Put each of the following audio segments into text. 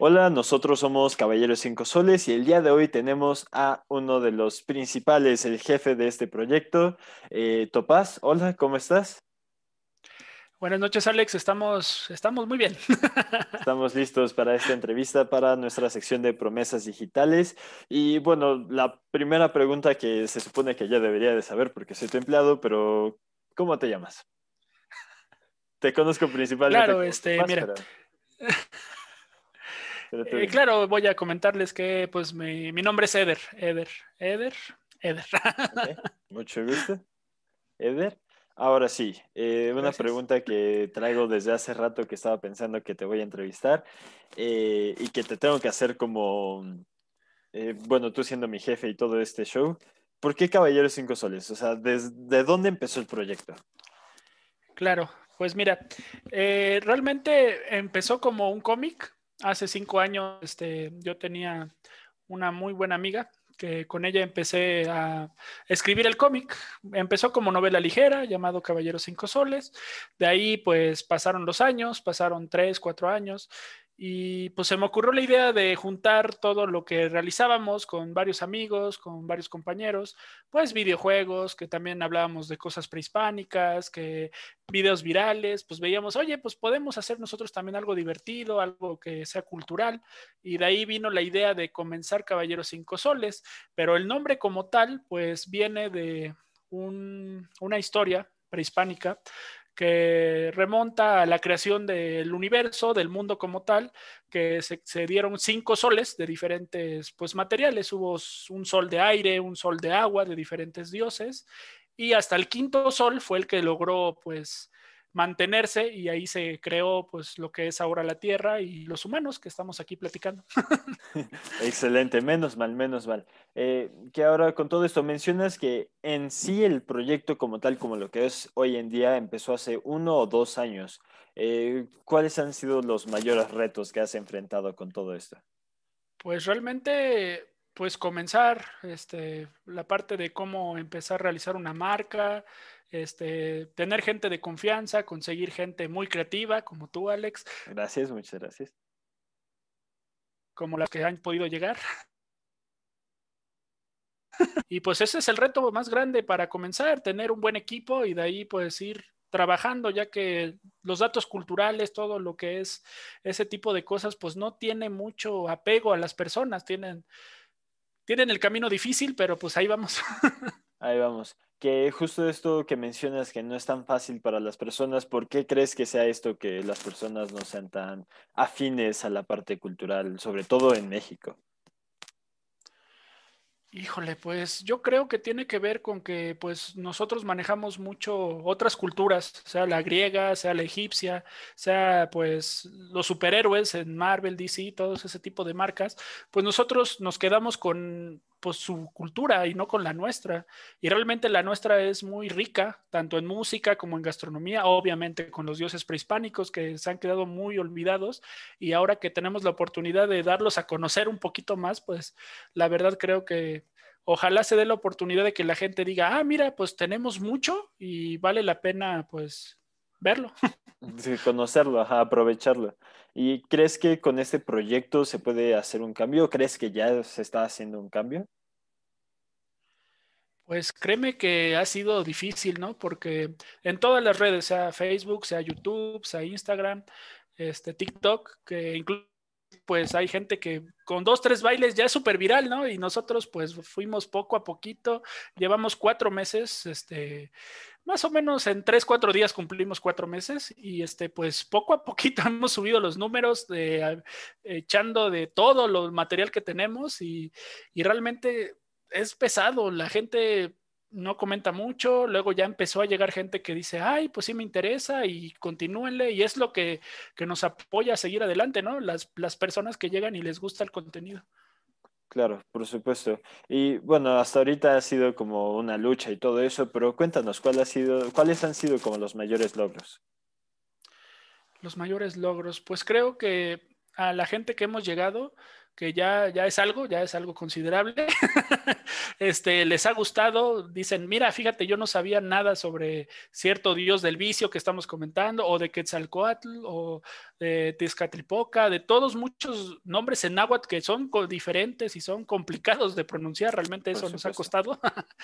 Hola, nosotros somos Caballeros Cinco Soles y el día de hoy tenemos a uno de los principales, el jefe de este proyecto, eh, Topaz. Hola, ¿cómo estás? Buenas noches, Alex. Estamos, estamos muy bien. Estamos listos para esta entrevista, para nuestra sección de promesas digitales. Y bueno, la primera pregunta que se supone que ya debería de saber porque soy tu empleado, pero ¿cómo te llamas? Te conozco principalmente. Claro, este, y eh, claro, voy a comentarles que pues mi, nombre es Eder. Eder, Eder, Eder. Mucho gusto. Eder. Ahora sí, eh, una pregunta que traigo desde hace rato que estaba pensando que te voy a entrevistar eh, y que te tengo que hacer como, bueno, tú siendo mi jefe y todo este show, ¿por qué Caballeros Cinco Soles? O sea, ¿desde dónde empezó el proyecto? Claro, pues mira, realmente empezó como un cómic, hace cinco años este, yo tenía una muy buena amiga que con ella empecé a escribir el cómic. Empezó como novela ligera llamado Caballeros Cinco Soles. De ahí pues pasaron los años, pasaron tres, cuatro años y pues se me ocurrió la idea de juntar todo lo que realizábamos con varios amigos, con varios compañeros, pues videojuegos, que también hablábamos de cosas prehispánicas, que videos virales, pues veíamos, oye, pues podemos hacer nosotros también algo divertido, algo que sea cultural. Y de ahí vino la idea de comenzar Caballeros Cinco Soles, pero el nombre como tal, pues viene de una historia prehispánica que remonta a la creación del universo, del mundo como tal, que se, dieron cinco soles de diferentes pues, materiales. Hubo un sol de aire, un sol de agua de diferentes dioses, y hasta el quinto sol fue el que logró pues mantenerse y ahí se creó pues lo que es ahora la Tierra y los humanos que estamos aquí platicando. Excelente, menos mal, menos mal. Eh, que ahora con todo esto mencionas que en sí el proyecto como tal, como lo que es hoy en día, empezó hace uno o dos años. Eh, ¿Cuáles han sido los mayores retos que has enfrentado con todo esto? Pues realmente pues comenzar este, la parte de cómo empezar a realizar una marca, este, tener gente de confianza, conseguir gente muy creativa como tú, Alex. Gracias, muchas gracias. Como las que han podido llegar. y pues ese es el reto más grande para comenzar, tener un buen equipo y de ahí pues ir trabajando, ya que los datos culturales, todo lo que es ese tipo de cosas, pues no tiene mucho apego a las personas, tienen tienen el camino difícil, pero pues ahí vamos. Ahí vamos. Que justo esto que mencionas que no es tan fácil para las personas, ¿por qué crees que sea esto que las personas no sean tan afines a la parte cultural, sobre todo en México? Híjole, pues yo creo que tiene que ver con que pues nosotros manejamos mucho otras culturas, sea la griega, sea la egipcia, sea pues los superhéroes en Marvel, DC, todos ese tipo de marcas, pues nosotros nos quedamos con pues, su cultura y no con la nuestra. Y realmente la nuestra es muy rica, tanto en música como en gastronomía, obviamente con los dioses prehispánicos que se han quedado muy olvidados y ahora que tenemos la oportunidad de darlos a conocer un poquito más, pues la verdad creo que ojalá se dé la oportunidad de que la gente diga, ah, mira, pues tenemos mucho y vale la pena pues verlo. Sí, conocerlo, aprovecharlo. ¿Y crees que con este proyecto se puede hacer un cambio? ¿Crees que ya se está haciendo un cambio? Pues créeme que ha sido difícil, ¿no? Porque en todas las redes, sea Facebook, sea YouTube, sea Instagram, este TikTok, que incluso pues hay gente que con dos, tres bailes ya es súper viral, ¿no? Y nosotros pues fuimos poco a poquito, llevamos cuatro meses, este, más o menos en tres, cuatro días cumplimos cuatro meses y este, pues poco a poquito hemos subido los números, de, echando de todo lo material que tenemos y, y realmente es pesado, la gente no comenta mucho, luego ya empezó a llegar gente que dice, ay, pues sí me interesa y continúenle, y es lo que, nos apoya a seguir adelante, ¿no? Las, las, personas que llegan y les gusta el contenido. Claro, por supuesto. Y bueno, hasta ahorita ha sido como una lucha y todo eso, pero cuéntanos, ¿cuál ha sido, ¿cuáles han sido como los mayores logros? Los mayores logros, pues creo que a la gente que hemos llegado, que ya, ya es algo, ya es algo considerable. este, les ha gustado, dicen, mira, fíjate, yo no sabía nada sobre cierto dios del vicio que estamos comentando, o de Quetzalcoatl, o de Tezcatlipoca, de todos muchos nombres en náhuatl que son diferentes y son complicados de pronunciar, realmente eso nos ha costado.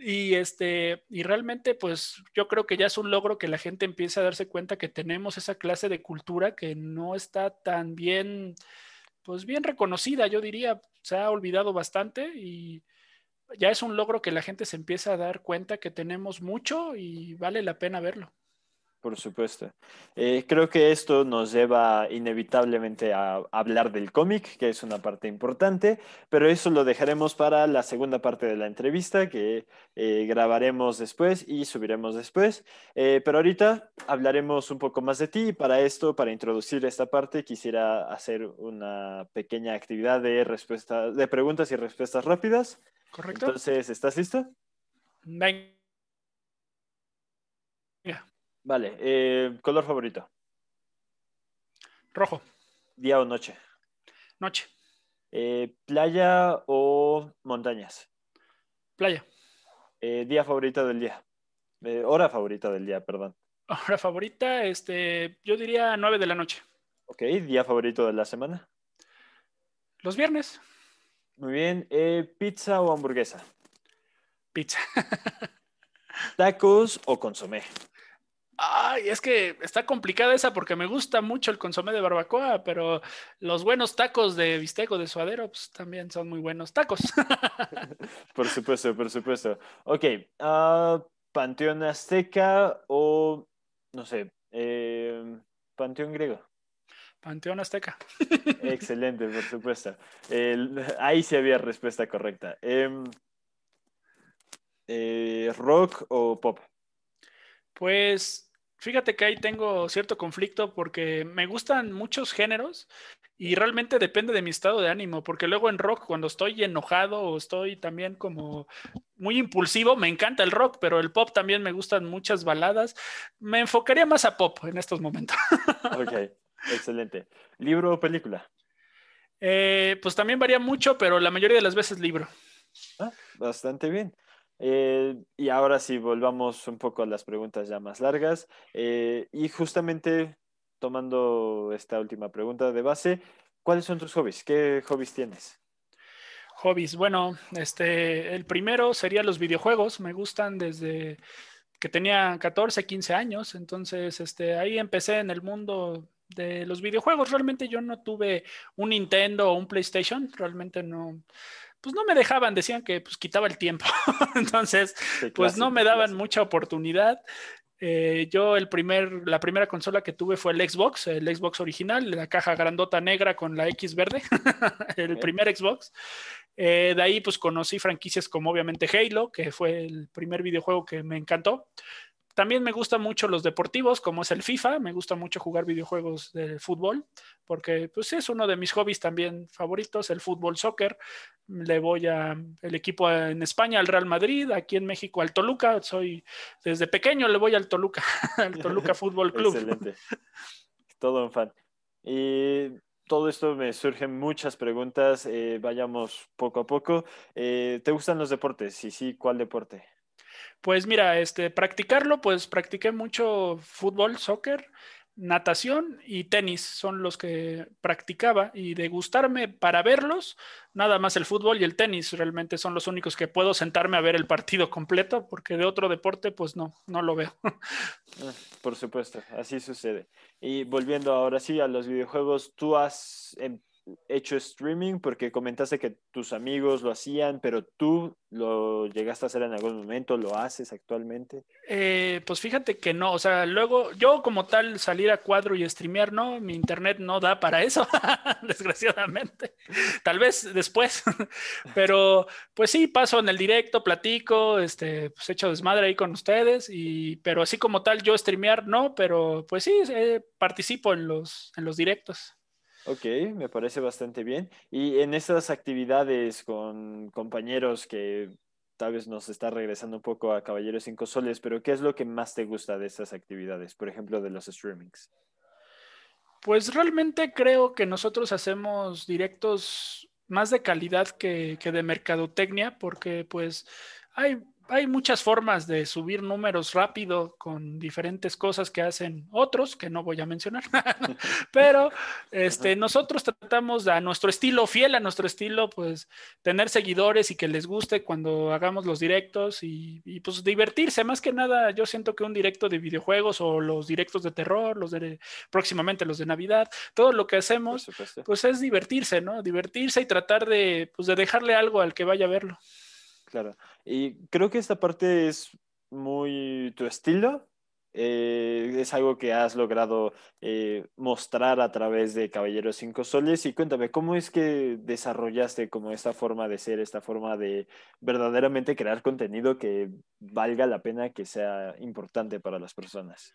Y este, y realmente, pues yo creo que ya es un logro que la gente empiece a darse cuenta que tenemos esa clase de cultura que no está tan bien pues bien reconocida, yo diría, se ha olvidado bastante y ya es un logro que la gente se empieza a dar cuenta que tenemos mucho y vale la pena verlo. Por supuesto. Eh, creo que esto nos lleva inevitablemente a hablar del cómic, que es una parte importante, pero eso lo dejaremos para la segunda parte de la entrevista que eh, grabaremos después y subiremos después. Eh, pero ahorita hablaremos un poco más de ti y para esto, para introducir esta parte, quisiera hacer una pequeña actividad de, respuesta, de preguntas y respuestas rápidas. Correcto. Entonces, ¿estás listo? Venga. Vale, eh, color favorito. Rojo. Día o noche. Noche. Eh, playa o montañas. Playa. Eh, día favorito del día. hora favorita del día, perdón. Hora favorita, este, yo diría 9 de la noche. Ok, día favorito de la semana. Los viernes. Muy bien. ¿Pizza o hamburguesa? Pizza. ¿Tacos o consomé? Ay, es que está complicada esa porque me gusta mucho el consomé de barbacoa, pero los buenos tacos de bisteco de suadero pues, también son muy buenos tacos. por supuesto, por supuesto. Ok, ah, Panteón Azteca o, no sé, em, Panteón Griego. Panteón Azteca. Excelente, por supuesto. ahí sí había respuesta correcta. Em, eh, ¿Rock o pop? Pues Fíjate que ahí tengo cierto conflicto porque me gustan muchos géneros y realmente depende de mi estado de ánimo, porque luego en rock cuando estoy enojado o estoy también como muy impulsivo, me encanta el rock, pero el pop también me gustan muchas baladas. Me enfocaría más a pop en estos momentos. Ok, excelente. ¿Libro o película? Eh, pues también varía mucho, pero la mayoría de las veces libro. Ah, bastante bien. Eh, y ahora sí, volvamos un poco a las preguntas ya más largas. Eh, y justamente tomando esta última pregunta de base, ¿cuáles son tus hobbies? ¿Qué hobbies tienes? Hobbies, bueno, este, el primero sería los videojuegos. Me gustan desde que tenía 14, 15 años. Entonces, este, ahí empecé en el mundo de los videojuegos. Realmente yo no tuve un Nintendo o un PlayStation. Realmente no pues no me dejaban, decían que pues quitaba el tiempo. Entonces, pues no me daban mucha oportunidad. Eh, yo el primer, la primera consola que tuve fue el Xbox, el Xbox original, la caja grandota negra con la X verde, el primer Xbox. Eh, de ahí pues conocí franquicias como obviamente Halo, que fue el primer videojuego que me encantó. También me gustan mucho los deportivos, como es el FIFA, me gusta mucho jugar videojuegos de fútbol, porque pues es uno de mis hobbies también favoritos, el fútbol soccer. Le voy al equipo en España al Real Madrid, aquí en México al Toluca, soy desde pequeño le voy al Toluca, al Toluca Fútbol Club. Excelente. Todo un fan. Y todo esto me surgen muchas preguntas, eh, vayamos poco a poco. Eh, ¿Te gustan los deportes? Sí, sí, ¿cuál deporte? Pues mira, este, practicarlo, pues practiqué mucho fútbol, soccer, natación y tenis son los que practicaba y de gustarme para verlos, nada más el fútbol y el tenis realmente son los únicos que puedo sentarme a ver el partido completo porque de otro deporte pues no, no lo veo. Ah, por supuesto, así sucede. Y volviendo ahora sí a los videojuegos, tú has... Em, hecho streaming? Porque comentaste que tus amigos lo hacían, pero tú lo llegaste a hacer en algún momento, ¿lo haces actualmente? Eh, pues fíjate que no, o sea, luego yo como tal salir a cuadro y streamear, no, mi internet no da para eso, desgraciadamente, tal vez después, pero pues sí, paso en el directo, platico, este, pues hecho desmadre ahí con ustedes, y, pero así como tal yo streamear, no, pero pues sí, eh, participo en los, en los directos. Ok, me parece bastante bien. Y en estas actividades con compañeros que tal vez nos está regresando un poco a Caballeros 5 Soles, pero ¿qué es lo que más te gusta de estas actividades? Por ejemplo, de los streamings. Pues realmente creo que nosotros hacemos directos más de calidad que, que de mercadotecnia, porque pues hay hay muchas formas de subir números rápido con diferentes cosas que hacen otros, que no voy a mencionar, pero este, nosotros tratamos a nuestro estilo, fiel a nuestro estilo, pues tener seguidores y que les guste cuando hagamos los directos y, pues divertirse. Más que nada, yo siento que un directo de videojuegos o los directos de terror, los de próximamente los de Navidad, todo lo que hacemos, pues es divertirse, ¿no? Divertirse y tratar de, pues, de dejarle algo al que vaya a verlo claro. Y creo que esta parte es muy tu estilo. Eh, es algo que has logrado eh, mostrar a través de Caballeros Cinco Soles. Y cuéntame, ¿cómo es que desarrollaste como esta forma de ser, esta forma de verdaderamente crear contenido que valga la pena, que sea importante para las personas?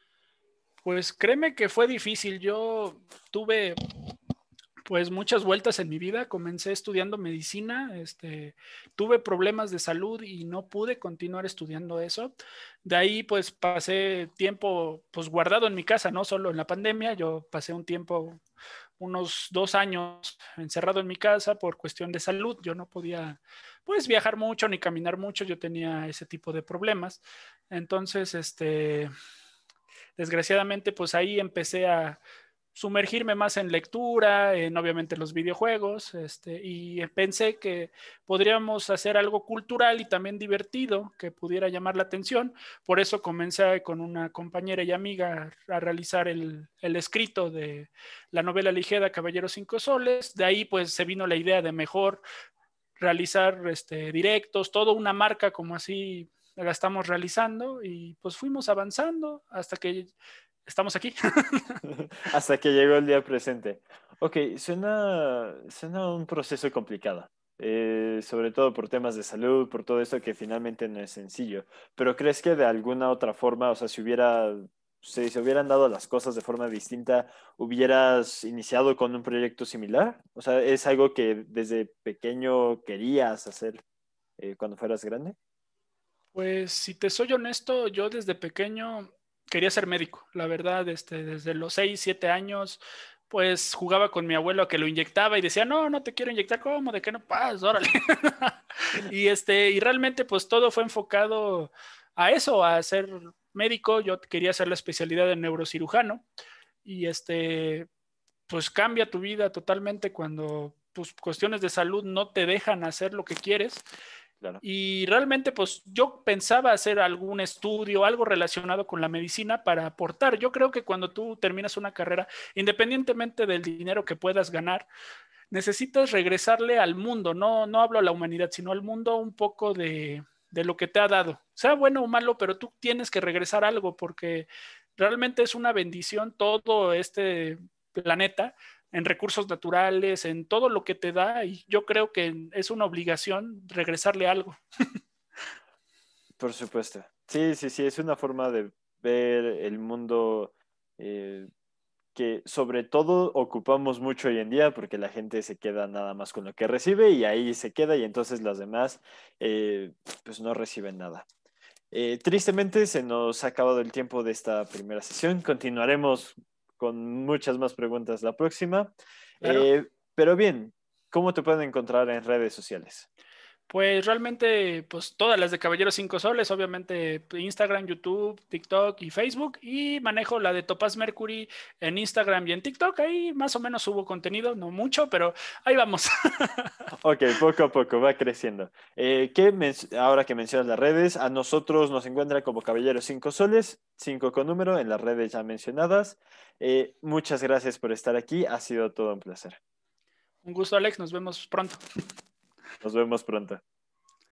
Pues créeme que fue difícil. Yo tuve pues muchas vueltas en mi vida. Comencé estudiando medicina, este, tuve problemas de salud y no pude continuar estudiando eso. De ahí pues pasé tiempo pues guardado en mi casa, no solo en la pandemia, yo pasé un tiempo, unos dos años encerrado en mi casa por cuestión de salud. Yo no podía pues viajar mucho ni caminar mucho, yo tenía ese tipo de problemas. Entonces, este, desgraciadamente pues ahí empecé a sumergirme más en lectura, en obviamente los videojuegos, este, y pensé que podríamos hacer algo cultural y también divertido que pudiera llamar la atención. Por eso comencé con una compañera y amiga a realizar el, escrito de la novela ligera Caballero Cinco Soles. De ahí pues se vino la idea de mejor realizar este, directos, toda una marca como así la estamos realizando y pues fuimos avanzando hasta que estamos aquí. Hasta que llegó el día presente. Ok, suena, suena un proceso complicado, eh, sobre todo por temas de salud, por todo eso que finalmente no es sencillo, pero ¿crees que de alguna otra forma, o sea, si hubiera... Si se hubieran dado las cosas de forma distinta, ¿hubieras iniciado con un proyecto similar? O sea, ¿es algo que desde pequeño querías hacer eh, cuando fueras grande? Pues si te soy honesto, yo desde pequeño quería ser médico, la verdad, este, desde los 6, 7 años, pues jugaba con mi abuelo a que lo inyectaba y decía, no, no te quiero inyectar, ¿cómo? ¿De qué no pasas? Órale. y, este, y realmente pues todo fue enfocado a eso, a ser médico, yo quería hacer la especialidad de neurocirujano y este, pues cambia tu vida totalmente cuando tus pues, cuestiones de salud no te dejan hacer lo que quieres y realmente, pues yo pensaba hacer algún estudio, algo relacionado con la medicina para aportar. Yo creo que cuando tú terminas una carrera, independientemente del dinero que puedas ganar, necesitas regresarle al mundo, no, no hablo a la humanidad, sino al mundo un poco de, de lo que te ha dado, sea bueno o malo, pero tú tienes que regresar algo porque realmente es una bendición todo este planeta en recursos naturales, en todo lo que te da, y yo creo que es una obligación regresarle algo. Por supuesto. Sí, sí, sí, es una forma de ver el mundo eh, que sobre todo ocupamos mucho hoy en día porque la gente se queda nada más con lo que recibe y ahí se queda y entonces las demás eh, pues no reciben nada. Eh, tristemente se nos ha acabado el tiempo de esta primera sesión. Continuaremos con muchas más preguntas la próxima. Eh, pero bien, ¿cómo te pueden encontrar en redes sociales? Pues realmente, pues todas las de Caballeros Cinco Soles, obviamente Instagram, YouTube, TikTok y Facebook. Y manejo la de Topaz Mercury en Instagram y en TikTok. Ahí más o menos subo contenido, no mucho, pero ahí vamos. ok, poco a poco, va creciendo. Eh, ahora que mencionas las redes, a nosotros nos encuentra como Caballeros Cinco Soles, cinco con número, en las redes ya mencionadas. Eh, muchas gracias por estar aquí, ha sido todo un placer. Un gusto, Alex, nos vemos pronto. Nos vemos pronto.